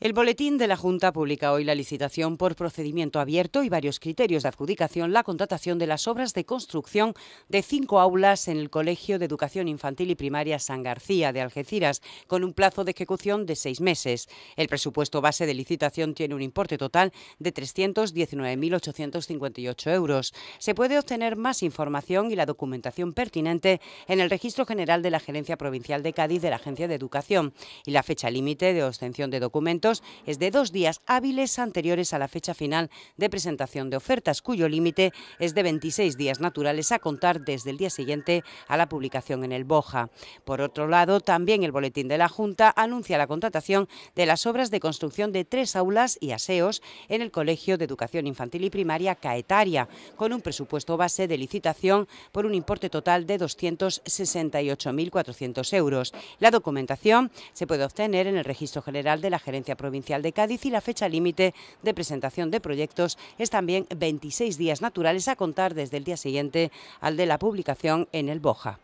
El boletín de la Junta publica hoy la licitación por procedimiento abierto y varios criterios de adjudicación, la contratación de las obras de construcción de cinco aulas en el Colegio de Educación Infantil y Primaria San García de Algeciras, con un plazo de ejecución de seis meses. El presupuesto base de licitación tiene un importe total de 319.858 euros. Se puede obtener más información y la documentación pertinente en el Registro General de la Gerencia Provincial de Cádiz de la Agencia de Educación y la fecha límite de obtención de documentos es de dos días hábiles anteriores a la fecha final de presentación de ofertas, cuyo límite es de 26 días naturales a contar desde el día siguiente a la publicación en el BOJA. Por otro lado, también el boletín de la Junta anuncia la contratación de las obras de construcción de tres aulas y aseos en el Colegio de Educación Infantil y Primaria Caetaria, con un presupuesto base de licitación por un importe total de 268.400 euros. La documentación se puede obtener en el Registro General de la Gerencia Provincial de Cádiz y la fecha límite de presentación de proyectos es también 26 días naturales a contar desde el día siguiente al de la publicación en el BOJA.